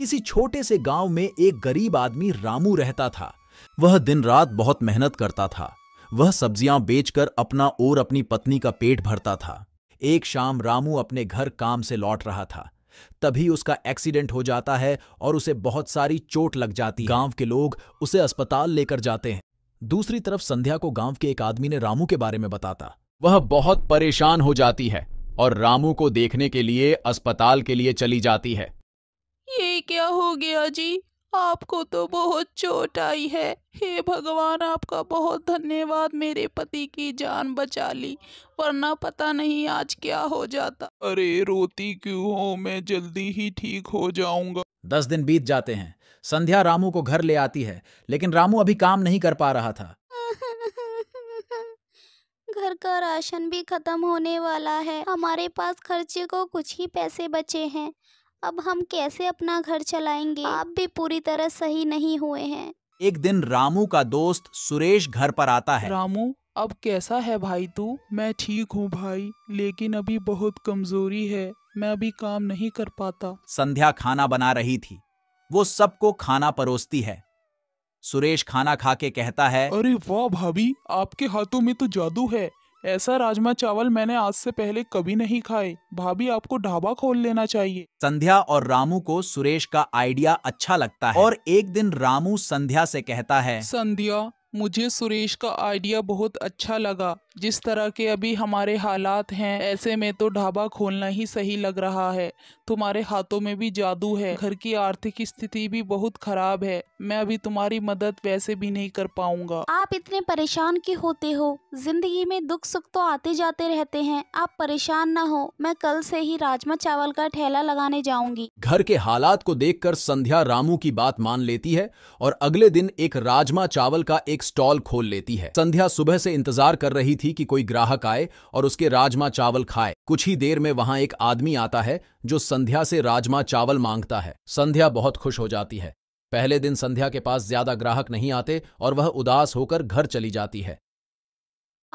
किसी छोटे से गांव में एक गरीब आदमी रामू रहता था वह दिन रात बहुत मेहनत करता था वह सब्जियां बेचकर अपना और अपनी पत्नी का पेट भरता था एक शाम रामू अपने घर काम से लौट रहा था तभी उसका एक्सीडेंट हो जाता है और उसे बहुत सारी चोट लग जाती गांव के लोग उसे अस्पताल लेकर जाते हैं दूसरी तरफ संध्या को गांव के एक आदमी ने रामू के बारे में बताता वह बहुत परेशान हो जाती है और रामू को देखने के लिए अस्पताल के लिए चली जाती है क्या हो गया जी आपको तो बहुत चोट आई है हे भगवान आपका बहुत धन्यवाद मेरे पति की जान बचा ली वरना पता नहीं आज क्या हो जाता अरे रोती क्यों हो मैं जल्दी ही ठीक हो जाऊंगा दस दिन बीत जाते हैं संध्या रामू को घर ले आती है लेकिन रामू अभी काम नहीं कर पा रहा था घर का राशन भी खत्म होने वाला है हमारे पास खर्चे को कुछ ही पैसे बचे हैं अब हम कैसे अपना घर चलाएंगे आप भी पूरी तरह सही नहीं हुए हैं एक दिन रामू का दोस्त सुरेश घर पर आता है रामू अब कैसा है भाई तू मैं ठीक हूँ भाई लेकिन अभी बहुत कमजोरी है मैं अभी काम नहीं कर पाता संध्या खाना बना रही थी वो सबको खाना परोसती है सुरेश खाना खा के कहता है अरे वाह भाभी आपके हाथों में तो जादू है ऐसा राजमा चावल मैंने आज से पहले कभी नहीं खाए भाभी आपको ढाबा खोल लेना चाहिए संध्या और रामू को सुरेश का आइडिया अच्छा लगता है और एक दिन रामू संध्या से कहता है संध्या मुझे सुरेश का आइडिया बहुत अच्छा लगा जिस तरह के अभी हमारे हालात हैं ऐसे में तो ढाबा खोलना ही सही लग रहा है तुम्हारे हाथों में भी जादू है घर की आर्थिक स्थिति भी बहुत खराब है मैं अभी तुम्हारी मदद वैसे भी नहीं कर पाऊंगा आप इतने परेशान के होते हो जिंदगी में दुख सुख तो आते जाते रहते हैं आप परेशान ना हो मैं कल से ही राजमा चावल का ठेला लगाने जाऊंगी घर के हालात को कर संध्या रामू की बात मान लेती है और अगले दिन एक राजमा चावल का एक स्टॉल खोल लेती है संध्या सुबह से इंतजार कर रही थी कि कोई ग्राहक आए और उसके राजमा चावल खाए कुछ ही देर में वहां एक आदमी आता है जो संध्या से राजमा चावल मांगता है संध्या बहुत खुश हो जाती है पहले दिन संध्या के पास ज्यादा ग्राहक नहीं आते और वह उदास होकर घर चली जाती है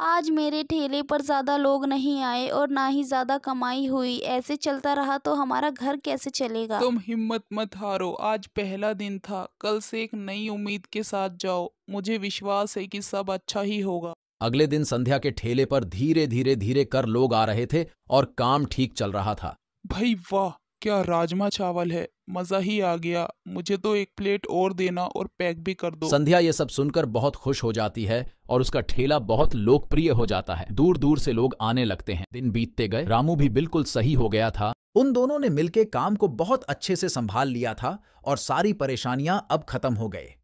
आज मेरे ठेले पर ज़्यादा लोग नहीं आए और ना ही ज़्यादा कमाई हुई ऐसे चलता रहा तो हमारा घर कैसे चलेगा तुम हिम्मत मत हारो आज पहला दिन था कल से एक नई उम्मीद के साथ जाओ मुझे विश्वास है कि सब अच्छा ही होगा अगले दिन संध्या के ठेले पर धीरे धीरे धीरे कर लोग आ रहे थे और काम ठीक चल रहा था भाई वाह क्या राजमा चावल है मजा ही आ गया मुझे तो एक प्लेट और देना और पैक भी कर दो संध्या ये सब सुनकर बहुत खुश हो जाती है और उसका ठेला बहुत लोकप्रिय हो जाता है दूर दूर से लोग आने लगते हैं दिन बीतते गए रामू भी बिल्कुल सही हो गया था उन दोनों ने मिलके काम को बहुत अच्छे से संभाल लिया था और सारी परेशानियां अब खत्म हो गए